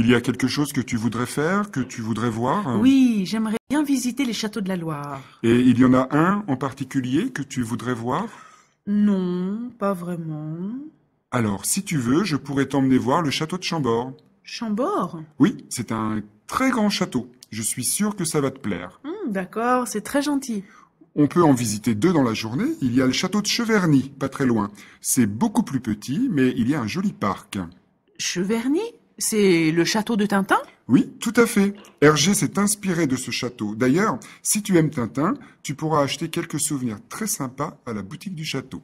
Il y a quelque chose que tu voudrais faire, que tu voudrais voir Oui, j'aimerais bien visiter les châteaux de la Loire. Et il y en a un en particulier que tu voudrais voir Non, pas vraiment. Alors, si tu veux, je pourrais t'emmener voir le château de Chambord. Chambord Oui, c'est un très grand château. Je suis sûr que ça va te plaire. Hum, d'accord, c'est très gentil. On peut en visiter deux dans la journée. Il y a le château de Cheverny, pas très loin. C'est beaucoup plus petit, mais il y a un joli parc. Cheverny c'est le château de Tintin Oui, tout à fait. Hergé s'est inspiré de ce château. D'ailleurs, si tu aimes Tintin, tu pourras acheter quelques souvenirs très sympas à la boutique du château.